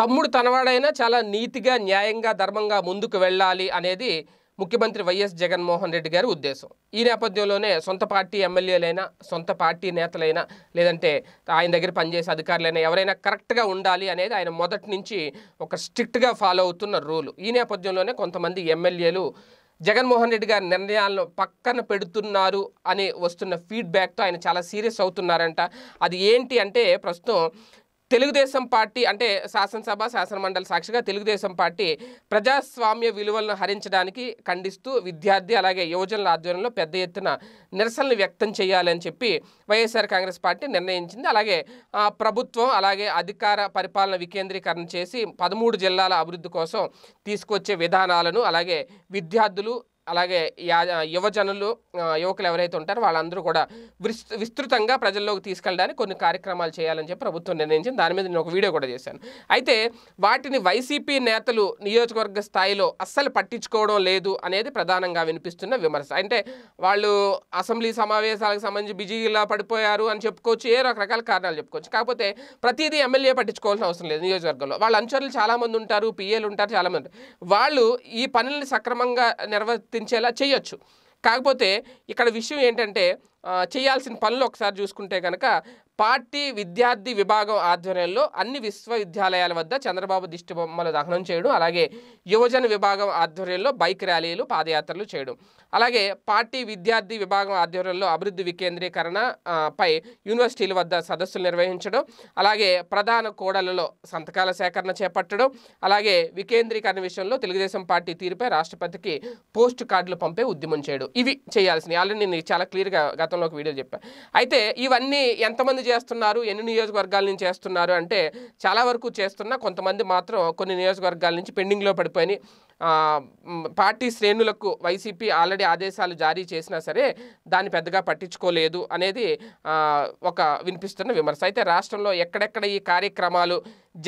తమ్ముడు తనవాడైనా చాలా నీతిగా న్యాయంగా ధర్మంగా ముందుకు వెళ్ళాలి అనేది ముఖ్యమంత్రి వైఎస్ జగన్మోహన్ రెడ్డి గారి ఉద్దేశం ఈ నేపథ్యంలోనే సొంత పార్టీ ఎమ్మెల్యేలైనా సొంత పార్టీ నేతలైనా లేదంటే ఆయన దగ్గర పనిచేసే అధికారులైనా ఎవరైనా కరెక్ట్గా ఉండాలి అనేది ఆయన మొదటి నుంచి ఒక స్ట్రిక్ట్గా ఫాలో అవుతున్న రూలు ఈ నేపథ్యంలోనే కొంతమంది ఎమ్మెల్యేలు జగన్మోహన్ రెడ్డి గారి నిర్ణయాలను పక్కన పెడుతున్నారు అని వస్తున్న ఫీడ్బ్యాక్తో ఆయన చాలా సీరియస్ అవుతున్నారంట అది ఏంటి అంటే ప్రస్తుతం తెలుగుదేశం పార్టీ అంటే శాసనసభ శాసనమండలి సాక్షిగా తెలుగుదేశం పార్టీ ప్రజాస్వామ్య విలువలను హరించడానికి ఖండిస్తూ విద్యార్థి అలాగే యువజనుల ఆధ్వర్యంలో పెద్ద ఎత్తున నిరసనలు వ్యక్తం చేయాలని చెప్పి వైఎస్ఆర్ కాంగ్రెస్ పార్టీ నిర్ణయించింది అలాగే ప్రభుత్వం అలాగే అధికార పరిపాలన వికేంద్రీకరణ చేసి పదమూడు జిల్లాల అభివృద్ధి కోసం తీసుకొచ్చే విధానాలను అలాగే విద్యార్థులు అలాగే యా యువజనులు యువకులు ఎవరైతే ఉంటారో వాళ్ళందరూ కూడా విస్తృతంగా ప్రజల్లోకి తీసుకెళ్ళడానికి కొన్ని కార్యక్రమాలు చేయాలని చెప్పి ప్రభుత్వం నిర్ణయించింది దాని మీద నేను ఒక వీడియో కూడా చేశాను అయితే వాటిని వైసీపీ నేతలు నియోజకవర్గ స్థాయిలో అస్సలు పట్టించుకోవడం లేదు అనేది ప్రధానంగా వినిపిస్తున్న విమర్శ అంటే వాళ్ళు అసెంబ్లీ సమావేశాలకు సంబంధించి బిజీలా పడిపోయారు అని చెప్పుకోవచ్చు ఏ రకరకాల కారణాలు చెప్పుకోవచ్చు కాకపోతే ప్రతిదీ ఎమ్మెల్యే పట్టించుకోవాల్సిన అవసరం లేదు నియోజకవర్గంలో వాళ్ళ అనుచరులు చాలామంది ఉంటారు పిఏలు ఉంటారు చాలామంది వాళ్ళు ఈ పనులను సక్రమంగా నిర్వర్తి వర్తించేలా చేయొచ్చు కాకపోతే ఇక్కడ విషయం ఏంటంటే చేయాల్సిన పనులు ఒకసారి చూసుకుంటే కనుక పార్టీ విద్యార్థి విభాగం ఆధ్వర్యంలో అన్ని విశ్వవిద్యాలయాల వద్ద చంద్రబాబు దిష్టి బొమ్మలు దహనం చేయడం అలాగే యువజన విభాగం ఆధ్వర్యంలో బైక్ ర్యాలీలు పాదయాత్రలు చేయడం అలాగే పార్టీ విద్యార్థి విభాగం ఆధ్వర్యంలో అభివృద్ధి వికేంద్రీకరణ పై యూనివర్సిటీల వద్ద సదస్సులు నిర్వహించడం అలాగే ప్రధాన కోడలలో సంతకాల సేకరణ చేపట్టడం అలాగే వికేంద్రీకరణ విషయంలో తెలుగుదేశం పార్టీ తీరుపై రాష్ట్రపతికి పోస్ట్ కార్డులు పంపే ఉద్యమం చేయడం ఇవి చేయాల్సినవి ఆల్రెడీ నేను చాలా క్లియర్గా గతంలో ఒక వీడియో చెప్పాను అయితే ఇవన్నీ ఎంతమంది చేస్తున్నారు ఎన్ని నియోజకవర్గాల నుంచి చేస్తున్నారు అంటే చాలా వరకు చేస్తున్నా కొంతమంది మాత్రం కొన్ని నియోజకవర్గాల నుంచి పెండింగ్లో పడిపోయినాయి పార్టీ శ్రేణులకు వైసీపీ ఆల్రెడీ ఆదేశాలు జారీ చేసినా సరే దాన్ని పెద్దగా పట్టించుకోలేదు అనేది ఒక వినిపిస్తున్న విమర్శ అయితే రాష్ట్రంలో ఎక్కడెక్కడ ఈ కార్యక్రమాలు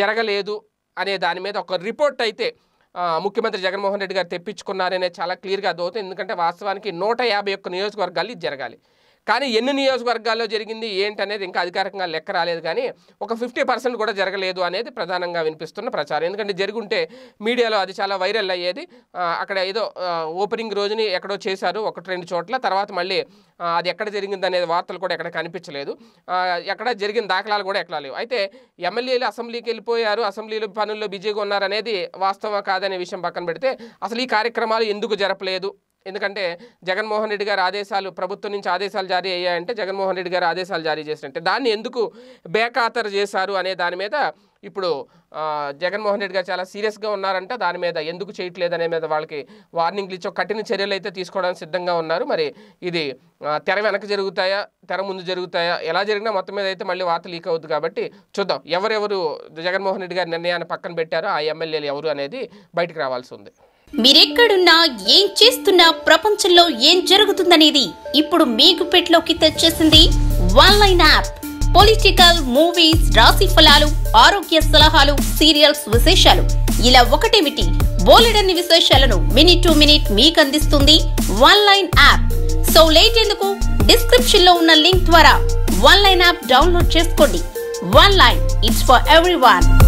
జరగలేదు అనే దాని మీద ఒక రిపోర్ట్ అయితే ముఖ్యమంత్రి జగన్మోహన్ రెడ్డి గారు తెప్పించుకున్నారనే చాలా క్లియర్గా అదవుతుంది ఎందుకంటే వాస్తవానికి నూట యాభై ఒక్క నియోజకవర్గాలు జరగాలి కానీ ఎన్ని నియోజకవర్గాల్లో జరిగింది ఏంటనేది ఇంకా అధికారికంగా లెక్క రాలేదు కానీ ఒక ఫిఫ్టీ పర్సెంట్ కూడా జరగలేదు అనేది ప్రధానంగా వినిపిస్తున్న ప్రచారం ఎందుకంటే జరుగుంటే మీడియాలో అది చాలా వైరల్ అయ్యేది అక్కడ ఏదో ఓపెనింగ్ రోజుని ఎక్కడో చేశారు ఒకటి రెండు చోట్ల తర్వాత మళ్ళీ అది ఎక్కడ జరిగింది అనేది వార్తలు కూడా ఎక్కడ కనిపించలేదు ఎక్కడ జరిగిన దాఖలాలు కూడా ఎక్కడ లేవు అయితే ఎమ్మెల్యేలు అసెంబ్లీకి వెళ్ళిపోయారు అసెంబ్లీలు పనుల్లో బిజీగా ఉన్నారనేది వాస్తవం కాదనే విషయం పక్కన పెడితే అసలు ఈ కార్యక్రమాలు ఎందుకు జరపలేదు ఎందుకంటే జగన్మోహన్ రెడ్డి గారి ఆదేశాలు ప్రభుత్వం నుంచి ఆదేశాలు జారీ అయ్యాయంటే జగన్మోహన్ రెడ్డి గారు ఆదేశాలు జారీ చేసినట్టే దాన్ని ఎందుకు బేఖాతరు చేశారు అనే దాని మీద ఇప్పుడు జగన్మోహన్ రెడ్డి గారు చాలా సీరియస్గా ఉన్నారంట దాని మీద ఎందుకు చేయట్లేదు అనే మీద వాళ్ళకి వార్నింగ్లు ఇచ్చో కఠిన చర్యలు అయితే తీసుకోవడానికి సిద్ధంగా ఉన్నారు మరి ఇది తెర వెనక జరుగుతాయా తెర ముందు జరుగుతాయా ఎలా జరిగినా మొత్తం మీద అయితే మళ్ళీ వార్త లీక్ అవుద్ది కాబట్టి చూద్దాం ఎవరెవరు జగన్మోహన్ రెడ్డి గారి నిర్ణయాన్ని పక్కన పెట్టారో ఆ ఎమ్మెల్యేలు ఎవరు అనేది బయటకు రావాల్సి ఉంది మీరెక్కడున్నా ఏం చేస్తున్నా ప్రపంచంలో ఏం జరుగుతుందనేది ఇప్పుడు మీకు పెట్లోకి తెచ్చేసింది one line app political movies రాశి ఫలాలు ఆరోగ్య సలహాలు సీరియల్స్ విశేషాలు ఇలా ఒకటేమిటి బోలెడన్ని విశేషాలను మినిట్ టు మినిట్ మీకు అందిస్తుంది one line app so late ఎందుకు డిస్క్రిప్షన్ లో ఉన్న లింక్ ద్వారా వన్ లైన్ యాప్ డౌన్లోడ్ చేసుకోండి one line it's for every one